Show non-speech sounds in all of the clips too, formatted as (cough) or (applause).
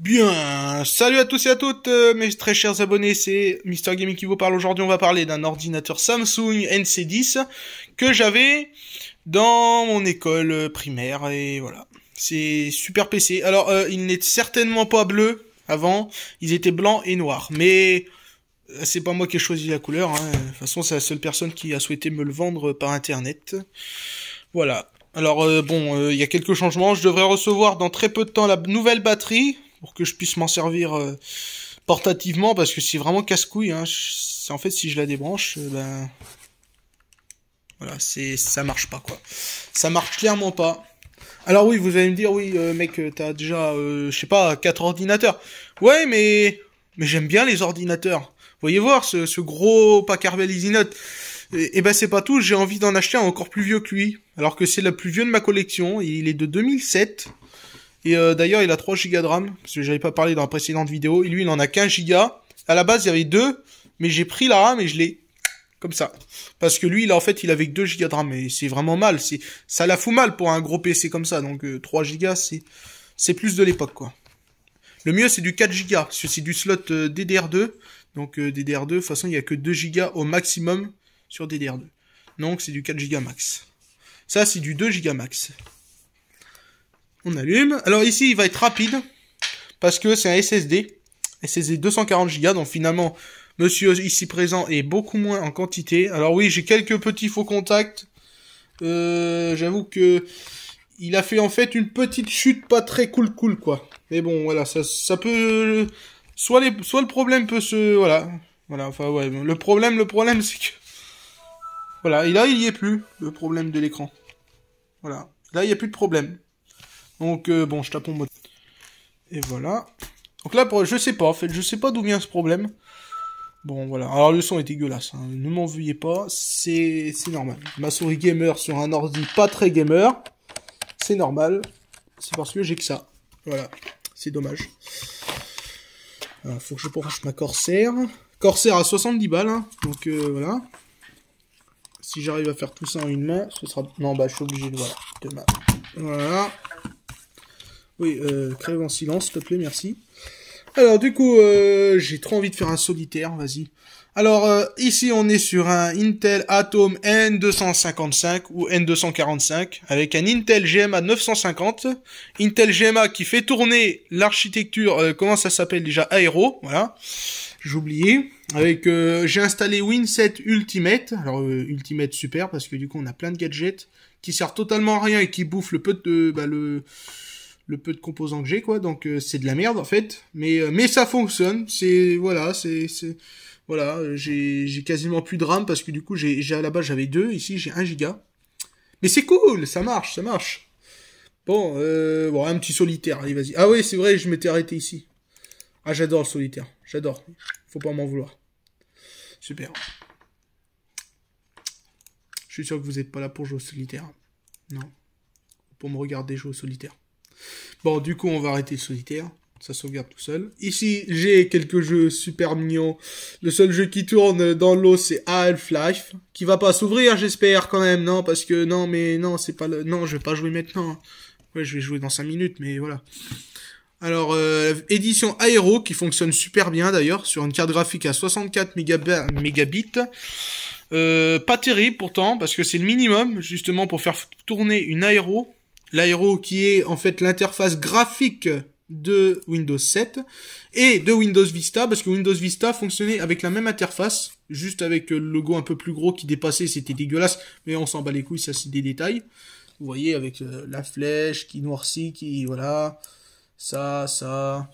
Bien, salut à tous et à toutes euh, mes très chers abonnés, c'est Mister Gaming qui vous parle. Aujourd'hui, on va parler d'un ordinateur Samsung NC10 que j'avais dans mon école primaire et voilà. C'est super PC. Alors, euh, il n'est certainement pas bleu avant, ils étaient blancs et noirs, mais euh, c'est pas moi qui ai choisi la couleur. Hein. De toute façon, c'est la seule personne qui a souhaité me le vendre par internet. Voilà. Alors bon, il y a quelques changements. Je devrais recevoir dans très peu de temps la nouvelle batterie pour que je puisse m'en servir euh, portativement parce que c'est vraiment casse-couille. Hein. en fait, si je la débranche, euh, ben voilà, c'est ça marche pas quoi. Ça marche clairement pas. Alors oui, vous allez me dire oui, euh, mec, euh, t'as déjà, je sais pas, quatre ordinateurs. Ouais, mais mais j'aime bien les ordinateurs. Vous Voyez voir ce, gros Packard Bell Et, et, ben c'est pas tout, j'ai envie d'en acheter un encore plus vieux que lui. Alors que c'est le plus vieux de ma collection, il est de 2007. Et euh, d'ailleurs, il a 3 Go de RAM, parce que j'avais pas parlé dans la précédente vidéo. Et lui, il en a 15 Go. À la base, il y avait 2, mais j'ai pris la RAM et je l'ai comme ça. Parce que lui, a en fait, il avait que 2 Go de RAM, et c'est vraiment mal. C'est ça la fout mal pour un gros PC comme ça. Donc 3 euh, Go, c'est c'est plus de l'époque, quoi. Le mieux, c'est du 4 Go, Ceci, c'est du slot euh, DDR2. Donc DDR2, de toute façon, il y a que 2 Go au maximum sur DDR2. Donc c'est du 4 Go max. Ça, c'est du 2 Go max. On allume. Alors ici, il va être rapide parce que c'est un SSD. SSD 240 Go. Donc finalement, monsieur ici présent est beaucoup moins en quantité. Alors oui, j'ai quelques petits faux contacts. Euh, j'avoue que il a fait en fait une petite chute pas très cool cool quoi. Mais bon, voilà, ça, peut soit les soit le problème peut se voilà. Voilà, enfin ouais, le problème le problème c'est que voilà, et là il y est plus le problème de l'écran. Voilà. Là, il n'y a plus de problème. Donc euh, bon, je tape en mode. Et voilà. Donc là, je sais pas, en fait, je sais pas d'où vient ce problème. Bon, voilà. Alors le son est dégueulasse, hein. ne m'en pas, c'est normal. Ma souris gamer sur un ordi pas très gamer, c'est normal. C'est parce que j'ai que ça. Voilà, c'est dommage. Il faut que je branche ma Corsair. Corsair à 70 balles, hein. donc euh, voilà. Si j'arrive à faire tout ça en une main, ce sera... Non, bah je suis obligé de... Voilà, Voilà. Oui, euh, crève en silence, s'il te plaît, merci. Alors, du coup, euh, j'ai trop envie de faire un solitaire, vas-y. Alors, euh, ici, on est sur un Intel Atom N255 ou N245 avec un Intel GMA 950. Intel GMA qui fait tourner l'architecture, euh, comment ça s'appelle déjà Aero, voilà. J'ai oublié. Avec, j'ai installé win Ultimate. Alors, Ultimate super parce que du coup, on a plein de gadgets qui servent totalement à rien et qui bouffent le peu de... Bah, le le peu de composants que j'ai quoi donc euh, c'est de la merde en fait mais euh, mais ça fonctionne c'est voilà c'est voilà euh, j'ai quasiment plus de RAM parce que du coup j'ai j'ai la base j'avais deux ici j'ai un giga mais c'est cool ça marche ça marche bon euh, bon un petit solitaire allez vas-y ah oui c'est vrai je m'étais arrêté ici ah j'adore le solitaire j'adore faut pas m'en vouloir super je suis sûr que vous n'êtes pas là pour jouer au solitaire non pour me regarder jouer au solitaire Bon, du coup, on va arrêter le solitaire. Ça sauvegarde tout seul. Ici, j'ai quelques jeux super mignons. Le seul jeu qui tourne dans l'eau, c'est Half-Life. Qui va pas s'ouvrir, j'espère, quand même, non Parce que, non, mais non, c'est pas le... Non, je vais pas jouer maintenant. Ouais, je vais jouer dans 5 minutes, mais voilà. Alors, euh, édition Aero, qui fonctionne super bien, d'ailleurs, sur une carte graphique à 64 mégabits. Euh, pas terrible, pourtant, parce que c'est le minimum, justement, pour faire tourner une Aero l'aéro qui est en fait l'interface graphique de Windows 7 et de Windows Vista parce que Windows Vista fonctionnait avec la même interface juste avec le logo un peu plus gros qui dépassait c'était dégueulasse mais on s'en bat les couilles ça c'est des détails vous voyez avec euh, la flèche qui noircit qui voilà ça ça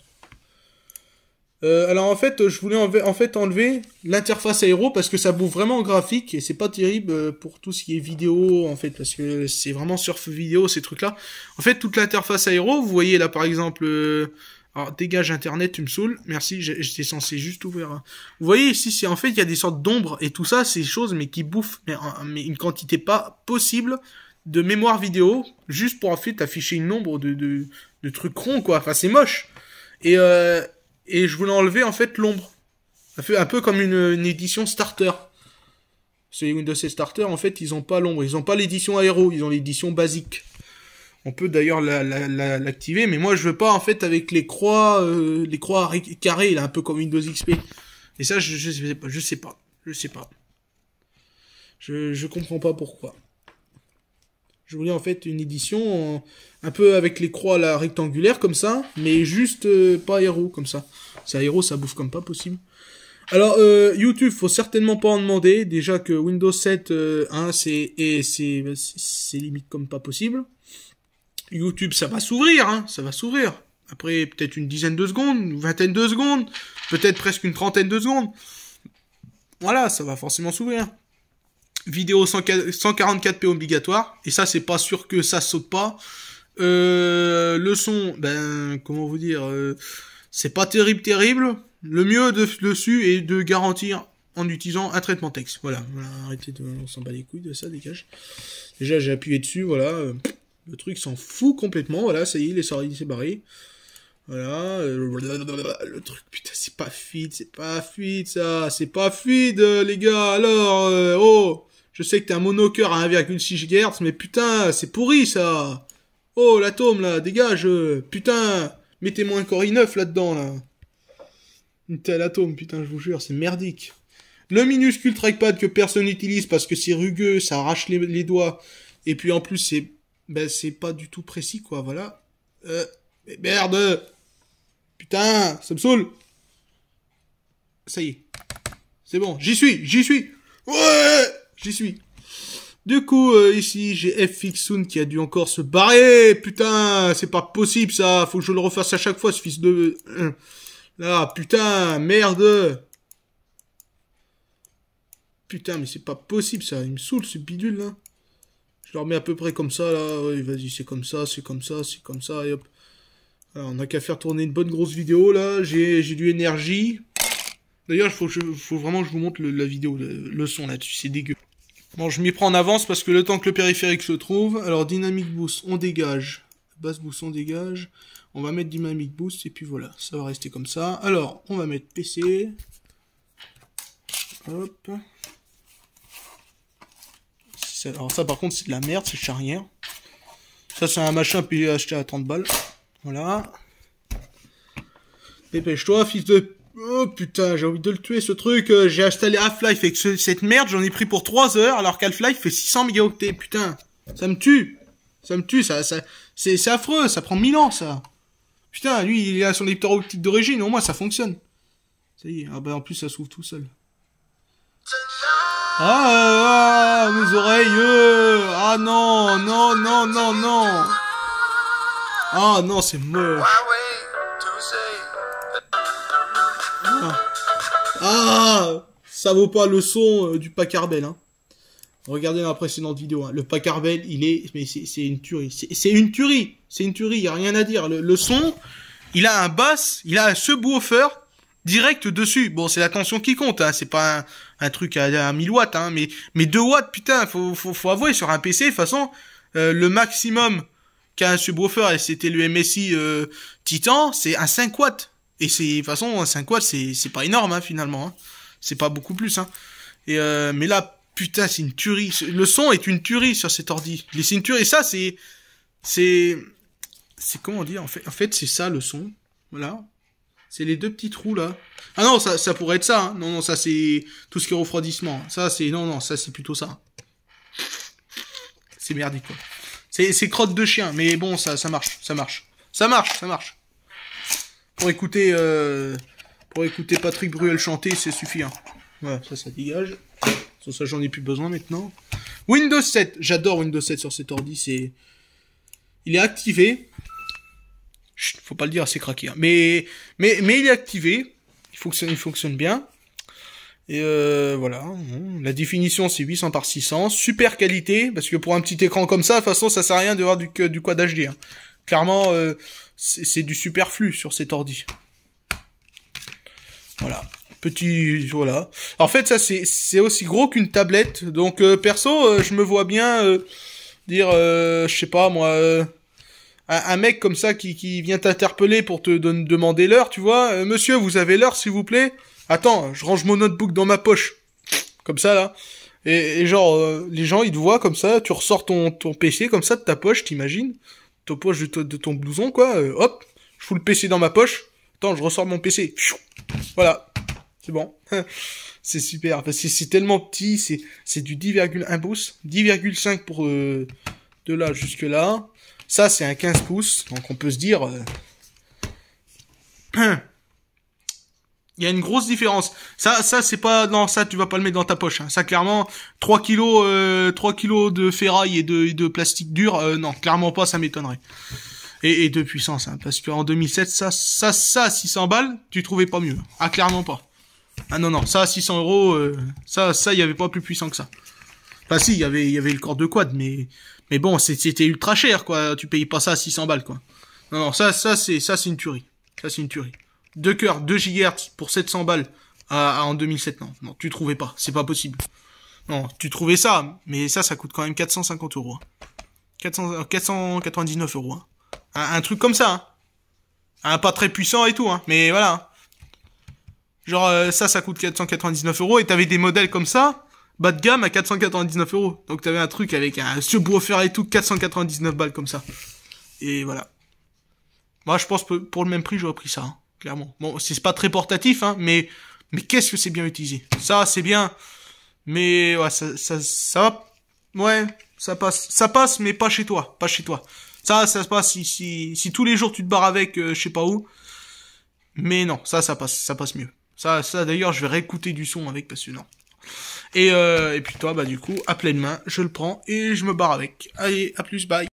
euh, alors en fait, je voulais enlever, en fait enlever l'interface aéro parce que ça bouffe vraiment graphique et c'est pas terrible euh, pour tout ce qui est vidéo en fait parce que c'est vraiment surf vidéo ces trucs là. En fait, toute l'interface aéro, vous voyez là par exemple, euh, alors dégage internet, tu me saoules. Merci, j'étais censé juste ouvrir. Hein. Vous voyez ici, c'est en fait il y a des sortes d'ombres et tout ça, ces choses mais qui bouffent mais, une quantité pas possible de mémoire vidéo juste pour en fait afficher une ombre de de, de trucs ronds quoi. Enfin c'est moche et euh, et je voulais enlever en fait l'ombre. Un peu, un peu comme une, édition starter. C'est Windows et Starter, en fait, ils n'ont pas l'ombre. Ils n'ont pas l'édition aéro, ils ont l'édition basique. On peut d'ailleurs l'activer, mais moi je veux pas en fait avec les croix, euh, les croix carrées, un peu comme Windows XP. Et ça, je, je sais pas, je sais pas, je sais pas. Je, je comprends pas pourquoi. Je voulais en fait une édition euh, un peu avec les croix la rectangulaire, comme ça, mais juste euh, pas héros comme ça. C'est héros, ça bouffe comme pas possible. Alors euh, YouTube, faut certainement pas en demander. Déjà que Windows 7, hein, euh, c'est et c'est c'est limite comme pas possible. YouTube, ça va s'ouvrir, hein, ça va s'ouvrir. Après peut-être une dizaine de secondes, une vingtaine de secondes, peut-être presque une trentaine de secondes. Voilà, ça va forcément s'ouvrir vidéo 144p obligatoire. Et ça, c'est pas sûr que ça saute pas. Euh, le son, ben, comment vous dire, euh, c'est pas terrible, terrible. Le mieux de, dessus est de garantir en utilisant un traitement texte. Voilà, arrêtez de, on s'en bat les couilles de ça, dégage. Déjà, j'ai appuyé dessus, voilà. le truc s'en fout complètement, voilà, ça y est, les il s'est barré. Voilà, euh, le truc, putain, c'est pas fluide, c'est pas fluide, ça, c'est pas fluide, euh, les gars, alors, euh, oh, je sais que t'es un monocœur à 1,6 GHz, mais putain, c'est pourri, ça. Oh, l'atome, là, dégage, putain, mettez-moi un Core i9 là-dedans, là. Tel atome, putain, je vous jure, c'est merdique. Le minuscule trackpad que personne n'utilise parce que c'est rugueux, ça arrache les, doigts, et puis en plus, c'est, ben, c'est pas du tout précis, quoi, voilà. mais merde Putain, ça me saoule. Ça y est. C'est bon, j'y suis, j'y suis. Ouais, j'y suis. Du coup, euh, ici, j'ai FXoon qui a dû encore se barrer. Putain, c'est pas possible ça. Faut que je le refasse à chaque fois, ce fils de... Euh, là, putain, merde. Putain, mais c'est pas possible ça. Il me saoule ce bidule là. Je le remets à peu près comme ça là. vas-y, c'est comme ça, c'est comme ça, c'est comme ça. Et hop. Alors, on n'a qu'à faire tourner une bonne grosse vidéo là. J'ai du énergie. D'ailleurs, faut, faut vraiment que je vous montre la vidéo, le, son là-dessus. C'est dégueu. Bon, je m'y prends en avance parce que le temps que le périphérique se trouve. Alors, dynamic boost, on dégage. Basse boost, on dégage. On va mettre dynamic boost et puis voilà. Ça va rester comme ça. Alors, on va mettre PC. Hop. Alors ça par contre c'est de la merde, c'est charnière. Ça c'est un machin j'ai acheté à 30 balles. Voilà. Dépêche-toi, fils de... Oh putain, j'ai envie de le tuer ce truc. Euh, j'ai installé Half-Life et cette merde, j'en ai pris pour 3 heures alors qu'Half-Life fait 600 mégaoctets. Putain, ça me tue. Ça me tue, ça, ça... c'est affreux, ça prend 1000 ans ça. Putain, lui, il a son lecteur optique d'origine, au moins ça fonctionne. Ça y est, ah bah en plus ça s'ouvre tout seul. Ah, ah, ah mes oreilles euh, Ah non, non, non, non, non ah, non, c'est moche. Ah. ah. Ça vaut pas le son euh, du Pacarbel, hein. Regardez la précédente vidéo. Hein. Le Pacarbel, il est... Mais c'est une tuerie. C'est une tuerie. C'est une tuerie, il a rien à dire. Le, son, il a un bass, il a un subwoofer direct dessus. Bon, c'est la tension qui compte, hein. c'est pas un, un, truc à, à 1000 watts, hein. mais, mais 2 watts, putain, faut, faut, faut avouer, sur un PC, de toute façon, euh, le maximum un subwoofer et c'était le MSI euh, Titan, c'est un 5 watts. Et c'est de toute façon un 5 watts, c'est c'est pas énorme hein, finalement. Hein. C'est pas beaucoup plus. Hein. Et euh, mais là, putain, c'est une tuerie. Le son est une tuerie sur cet ordi. C'est une tuerie. Et ça, c'est c'est c'est comment dire en fait en fait c'est ça le son. Voilà. C'est les deux petits trous là. Ah non, ça, pourrait être ça. Non, non, ça c'est tout ce qui est refroidissement. Ça c'est non, non, ça c'est plutôt ça. C'est merdique quoi. C'est crotte de chien, mais bon, ça, ça marche, ça marche. Ça marche, ça marche. Pour écouter, euh, pour écouter Patrick Bruel chanter, c'est suffisant. Hein. Voilà, ça, ça dégage. Sans ça, j'en ai plus besoin maintenant. Windows 7. J'adore Windows 7 sur cet ordi. C'est, il est activé. faut pas le dire, c'est craqué. Hein. Mais, mais, mais il est activé. Il fonctionne, il fonctionne bien. Et euh, voilà, la définition c'est 800 par 600, super qualité, parce que pour un petit écran comme ça, de toute façon ça sert à rien de voir du, quad HD. Hein. Clairement, euh, c'est du superflu sur cet ordi. Voilà, petit, voilà. En fait ça c'est aussi gros qu'une tablette, donc euh, perso je me vois bien dire, je sais pas moi un, mec comme ça qui, vient t'interpeller pour te demander l'heure, tu vois. monsieur, vous avez l'heure, s'il vous plaît Attends, je range mon notebook dans ma poche. Comme ça, là. Et, genre, euh, les gens, ils te voient comme ça, tu ressors ton, ton PC comme ça de ta poche, t'imagines Ta poche de, ton blouson, quoi. Euh, hop, je fous le PC dans ma poche. Attends, je ressors mon PC. Voilà. C'est bon. (laughs) c'est super. Parce que c'est tellement petit, c'est, du 10,1 pouces. 10,5 pour euh, de là jusque là. Ça, c'est un 15 pouces. Donc on peut se dire... (clears throat) Il y a une grosse différence. Ça, ça c'est pas dans ça tu vas pas le mettre dans ta poche. Hein. Ça clairement, 3 kilos, euh, kilos de ferraille et de, de plastique dur, euh, non, clairement pas, ça m'étonnerait. Et, de puissance, hein, parce qu'en 2007, ça, ça, ça, 600 balles, tu trouvais pas mieux. Ah clairement pas. Ah non non, ça 600 euros, euh, ça, ça, il y avait pas plus puissant que ça. Bah si, il y avait, y avait le corps de quad, mais, mais bon, c'était ultra cher quoi. Tu payais pas ça à 600 balles quoi. Non non, ça, ça c'est, ça c'est une tuerie. Ça c'est une tuerie deux cœurs, 2 GHz pour 700 balles en 2007. Non, non, tu trouvais pas, c'est pas possible. Non, tu trouvais ça, mais ça, ça coûte quand même 450 euros. 499 hein. euh, euros. Hein. Un, truc comme ça. Hein. Un pas très puissant et tout, mais voilà. Genre euh, ça, ça coûte 499 euros et t'avais des modèles comme ça, bas de gamme à 499 euros. Donc t'avais un truc avec un subwoofer et tout, 499 balles comme ça. Et voilà. Moi, je pense que pour le même prix, j'aurais pris ça clairement. Bon, c'est pas très portatif, hein, mais, mais qu'est-ce que c'est bien utilisé. Ça, c'est bien. Mais, ouais, ça, ça, ça va. Ouais, ça passe. Ça passe, mais pas chez toi. Pas chez toi. Ça, ça se passe si, si, si tous les jours tu te barres avec, euh, je sais pas où. Mais non, ça, ça passe, ça passe mieux. Ça, ça d'ailleurs, je vais réécouter du son avec parce que non. Et, euh, et puis toi, bah du coup, à pleine main, je le prends et je me barre avec. Allez, à plus, bye.